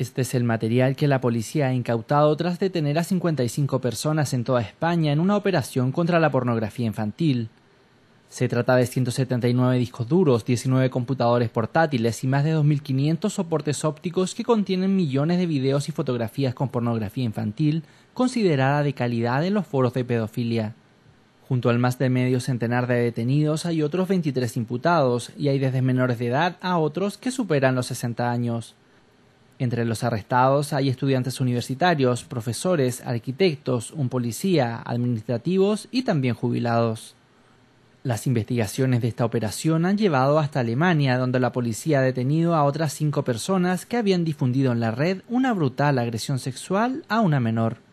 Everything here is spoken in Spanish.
Este es el material que la policía ha incautado tras detener a 55 personas en toda España en una operación contra la pornografía infantil. Se trata de 179 discos duros, 19 computadores portátiles y más de 2.500 soportes ópticos que contienen millones de videos y fotografías con pornografía infantil considerada de calidad en los foros de pedofilia. Junto al más de medio centenar de detenidos hay otros 23 imputados y hay desde menores de edad a otros que superan los 60 años. Entre los arrestados hay estudiantes universitarios, profesores, arquitectos, un policía, administrativos y también jubilados. Las investigaciones de esta operación han llevado hasta Alemania, donde la policía ha detenido a otras cinco personas que habían difundido en la red una brutal agresión sexual a una menor.